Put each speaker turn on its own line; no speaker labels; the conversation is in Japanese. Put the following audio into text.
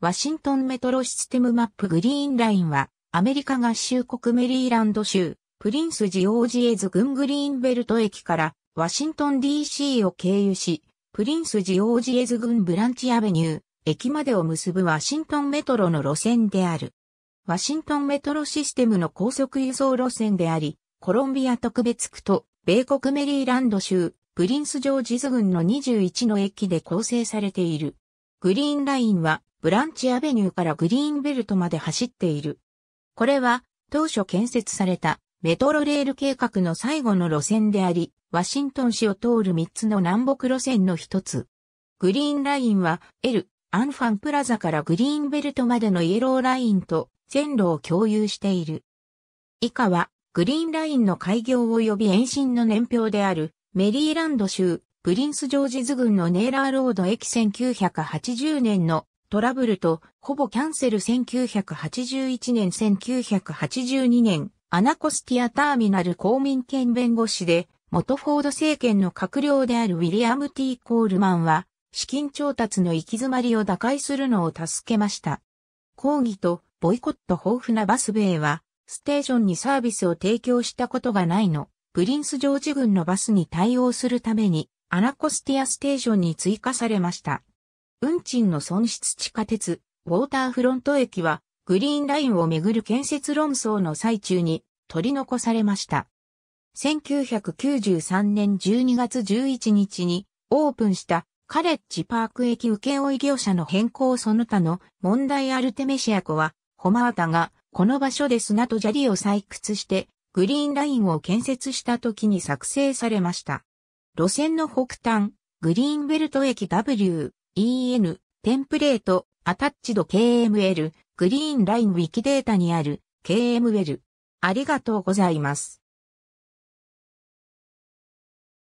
ワシントンメトロシステムマップグリーンラインは、アメリカ合衆国メリーランド州、プリンスジオージエズ郡グリーンベルト駅から、ワシントン DC を経由し、プリンスジオージエズ郡ブランチアベニュー、駅までを結ぶワシントンメトロの路線である。ワシントンメトロシステムの高速輸送路線であり、コロンビア特別区と、米国メリーランド州、プリンスジョージズ郡の21の駅で構成されている。グリーンラインは、ブランチアベニューからグリーンベルトまで走っている。これは当初建設されたメトロレール計画の最後の路線であり、ワシントン市を通る3つの南北路線の一つ。グリーンラインは L、アンファンプラザからグリーンベルトまでのイエローラインと線路を共有している。以下は、グリーンラインの開業及び延伸の年表である、メリーランド州、プリンスジョージズ郡のネーラーロード駅1980年のトラブルとほぼキャンセル1981年1982年アナコスティアターミナル公民権弁護士で元フォード政権の閣僚であるウィリアム・ T・ コールマンは資金調達の行き詰まりを打開するのを助けました。抗議とボイコット豊富なバスベイはステーションにサービスを提供したことがないの。プリンス・ジョージ軍のバスに対応するためにアナコスティアステーションに追加されました。運賃の損失地下鉄、ウォーターフロント駅は、グリーンラインをめぐる建設論争の最中に取り残されました。1993年12月11日にオープンしたカレッジパーク駅受け負い業者の変更その他の問題アルテメシア湖は、ホマータがこの場所で砂と砂利を採掘してグリーンラインを建設した時に作成されました。路線の北端、グリーンベルト駅 W、EN、テンプレート、アタッチド KML、グリーンラインウィキデータにある KML。ありがとうございます。